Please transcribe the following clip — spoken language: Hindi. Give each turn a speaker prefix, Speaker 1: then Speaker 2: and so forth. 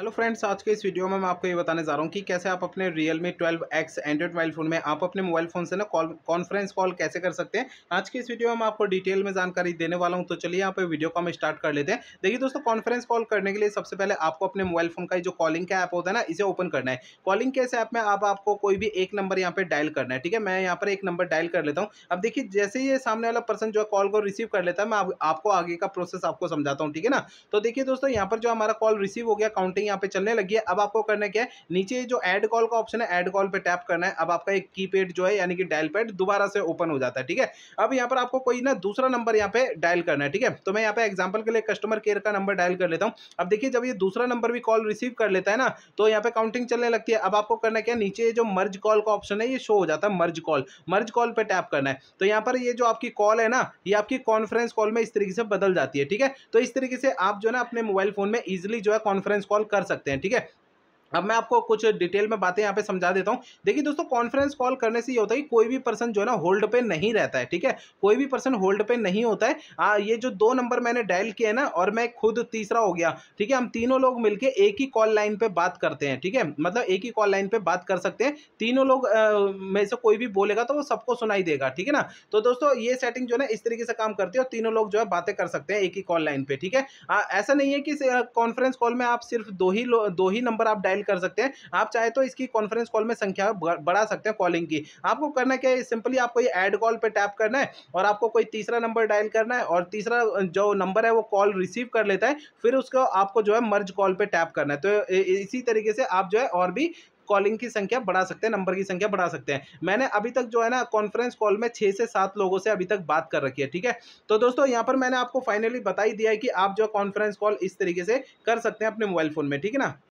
Speaker 1: हेलो फ्रेंड्स आज के इस वीडियो में मैं आपको ये बताने जा रहा हूँ कि कैसे आप अपने Realme twelve X Android mobile phone में आप अपने मोबाइल फ़ोन से ना कॉल कॉन्फ्रेंस कॉल कैसे कर सकते हैं आज के इस वीडियो में मैं आपको डिटेल में जानकारी देने वाला हूँ तो चलिए यहाँ पे वीडियो को हम स्टार्ट कर लेते हैं देखिए दोस्तों कॉन्फ्रेंस कॉल करने के लिए सबसे पहले आपको अपने मोबाइल फ़ोन का जो कॉलिंग का ऐप होता है ना इसे ओपन करना है कॉलिंग के ऐप में आप आपको कोई भी एक नंबर यहाँ पर डायल करना है ठीक है मैं यहाँ पर एक नंबर डायल कर लेता हूँ अब देखिए जैसे ये सामने वाला पर्सन जो है कॉल को रिसीव कर लेता है मैं आपको आगे का प्रोसेस आपको समझाता हूँ ठीक है ना तो देखिए दोस्तों यहाँ पर जो हमारा कॉल रिसीव हो गया काउंटिंग यहाँ पे चलने लगी है अब आपको करना क्या है नीचे जो एड कॉल का ऑप्शन है एड कॉल पे टैप करना है अब आपका एक कीपैड जो है यानी कि डायल पैड दोबारा से ओपन हो जाता है ठीक है अब यहाँ पर आपको कोई ना दूसरा नंबर यहाँ पे डायल करना है ठीक है तो मैं यहाँ पे एग्जाम्पल के लिए कस्टमर केयर का नंबर डायल कर लेता हूँ अब देखिए जब ये दूसरा नंबर भी कॉल रिसीव कर लेता है ना तो यहाँ पे काउंटिंग चलने लगती है अब आपको करना क्या नीचे जो मर्ज कॉल का ऑप्शन है ये शो हो जाता है मर्ज कॉल मर्ज कॉल पर टैप करना है तो यहाँ पर ये जो आपकी कॉल है ना ये आपकी कॉन्फ्रेंस कॉल में इस तरीके से बदल जाती है ठीक है तो इस तरीके से आप जो है ना अपने मोबाइल फोन में इजिली जो है कॉन्फ्रेंस कॉल कर सकते हैं ठीक है अब मैं आपको कुछ डिटेल में बातें यहाँ पे समझा देता हूँ देखिए दोस्तों कॉन्फ्रेंस कॉल करने से ये होता है कि कोई भी पर्सन जो है ना होल्ड पे नहीं रहता है ठीक है कोई भी पर्सन होल्ड पे नहीं होता है आ, ये जो दो नंबर मैंने डायल है ना और मैं खुद तीसरा हो गया ठीक है हम तीनों लोग मिलकर एक ही कॉल लाइन पर बात करते हैं ठीक है मतलब एक ही कॉल लाइन पर बात कर सकते हैं तीनों लोग में से कोई भी बोलेगा तो वो सबको सुनाई देगा ठीक है ना तो दोस्तों ये सेटिंग जो है ना इस तरीके से काम करती है और तीनों लोग जो है बातें कर सकते हैं एक ही कॉल लाइन पर ठीक है ऐसा नहीं है कि कॉन्फ्रेंस कॉल में आप सिर्फ दो ही दो ही नंबर आप डायल कर सकते हैं आप चाहे तो इसकी कॉन्फ्रेंस कॉल में संख्या बढ़ा सकते हैं कॉलिंग की आपको करना क्या है सिंपली आपको ये एड कॉल पर टैप करना है और आपको कोई तीसरा नंबर डायल करना है और तीसरा जो नंबर है वो कॉल रिसीव कर लेता है फिर उसको आपको जो है मर्ज कॉल पर टैप करना है तो इसी तरीके से आप जो है और भी कॉलिंग की संख्या बढ़ा सकते हैं नंबर की संख्या बढ़ा सकते हैं मैंने अभी तक जो है ना कॉन्फ्रेंस कॉल में छः से सात लोगों से अभी तक बात कर रखी है ठीक है तो दोस्तों यहाँ पर मैंने आपको फाइनली बता ही दिया है कि आप जो कॉन्फ्रेंस कॉल इस तरीके से कर सकते हैं अपने मोबाइल फ़ोन में ठीक है ना